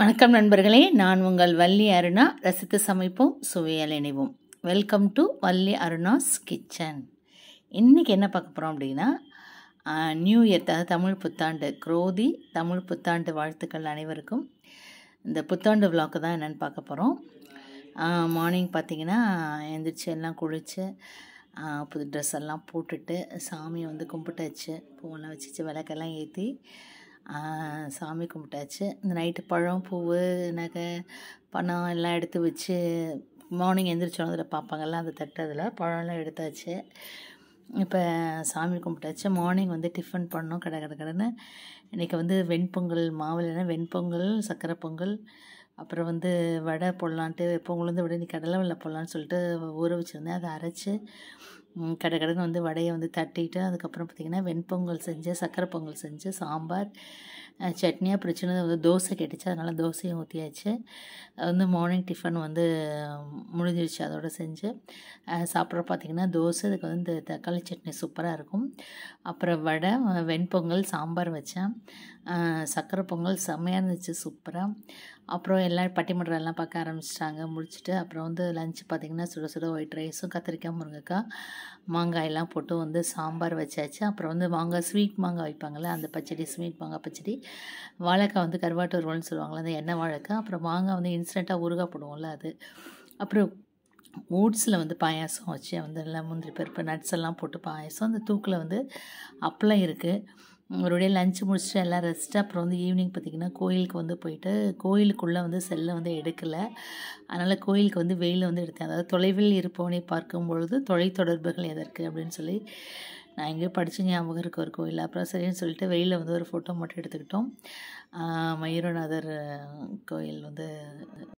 வணக்கம் நண்பர்களே நான் உங்கள் வள்ளி அருணா ரசித்து சமைப்போம் சுவையால் இணைவோம் welcome to Valli Aruna's kitchen இன்றைக்கி என்ன பார்க்க போகிறோம் அப்படின்னா நியூ இயர் அதாவது தமிழ் புத்தாண்டு குரோதி தமிழ் புத்தாண்டு வாழ்த்துக்கள் அனைவருக்கும் இந்த புத்தாண்டு விழாக்கு தான் என்னென்னு பார்க்க போகிறோம் மார்னிங் பார்த்திங்கன்னா எழுந்திரிச்சு எல்லாம் குளித்து புது ட்ரெஸ் எல்லாம் போட்டுட்டு சாமியை வந்து கும்பிட்டு வச்சு பூவெல்லாம் வச்சு விளக்கெல்லாம் ஏற்றி சாமி கும்பிட்டாச்சு இந்த நைட்டு பழம் பூவு நகை பணம் எல்லாம் எடுத்து வச்சு மார்னிங் எழுந்திரிச்சோம் அதில் பார்ப்பாங்கல்லாம் அந்த தட்டு அதில் பழம்லாம் எடுத்தாச்சு இப்போ சாமி கும்பிட்டாச்சு மார்னிங் வந்து டிஃபன் பண்ணோம் கடை கடை கடைன்னு இன்றைக்கி வந்து வெண்பொங்கல் மாவில் வெண்பொங்கல் சர்க்கரை பொங்கல் அப்புறம் வந்து வடை போடலான்ட்டு எப்போ உளுந்து விட நீ கடலை வெள்ளை போடலான்னு சொல்லிட்டு ஊற வச்சுருந்தேன் அதை அரைச்சி கடை கடைன்னு வந்து வடையை வந்து தட்டிட்டு அதுக்கப்புறம் பார்த்திங்கன்னா வெண்பொங்கல் செஞ்சு சக்கரை பொங்கல் செஞ்சு சாம்பார் சட்னியாக பிரச்சனை வந்து தோசை கெட்டுச்சு அதனால் தோசையும் ஊற்றியாச்சு வந்து மார்னிங் டிஃபன் வந்து முடிஞ்சிருச்சு அதோடு செஞ்சு சாப்பிட்ற பார்த்திங்கன்னா தோசை அதுக்கு வந்து இந்த தக்காளி சட்னி சூப்பராக இருக்கும் அப்புறம் வடை வெண்பொங்கல் சாம்பார் வச்சேன் சக்கரை பொங்கல் செம்மையாக இருந்துச்சு சூப்பராக அப்புறம் எல்லாம் பட்டிமன்றம் எல்லாம் பார்க்க ஆரம்பிச்சிட்டாங்க முடிச்சுட்டு அப்புறம் வந்து லஞ்ச் பார்த்திங்கன்னா சுட சுட ஒயிட் ரைஸும் கத்திரிக்காய் முருங்கைக்காய் மாங்காயெல்லாம் போட்டு வந்து சாம்பார் வச்சாச்சு அப்புறம் வந்து மாங்காய் ஸ்வீட் மாங்காய் வைப்பாங்களே அந்த பச்சடி ஸ்வீட் மாங்காய் பச்சடி வாழைக்காய் வந்து கருவாட்டு ரோல்னு சொல்லுவாங்களே அந்த எண்ணெய் வாழைக்காய் அப்புறம் மாங்காய் வந்து இன்ஸ்டண்ட்டாக ஊறுகாய் போடுவோம்ல அது அப்புறம் ஓட்ஸில் வந்து பாயாசம் வச்சு வந்து எல்லாம் முந்திரி பருப்பு நட்ஸ் எல்லாம் போட்டு பாயாசம் அந்த தூக்கில் வந்து அப்பளம் இருக்குது மறுபடியும் லஞ்சு முடிச்சுட்டு எல்லாம் ரெஸ்ட்டு அப்புறம் வந்து ஈவினிங் பார்த்திங்கன்னா கோயிலுக்கு வந்து போயிட்டு கோயிலுக்குள்ளே வந்து செல்லை வந்து எடுக்கலை அதனால் கோயிலுக்கு வந்து வெயில் வந்து எடுத்தேன் அதாவது தொலைவில் இருப்பவனை பார்க்கும் பொழுது தொலை தொடர்புகள் எதற்கு அப்படின்னு சொல்லி நான் எங்கேயும் படித்து ஞாபகம் இருக்க ஒரு கோயில் அப்புறம் சரின்னு சொல்லிட்டு வெயிலில் வந்து ஒரு ஃபோட்டோ மட்டும் எடுத்துக்கிட்டோம் மயூரநாதர் கோயில் வந்து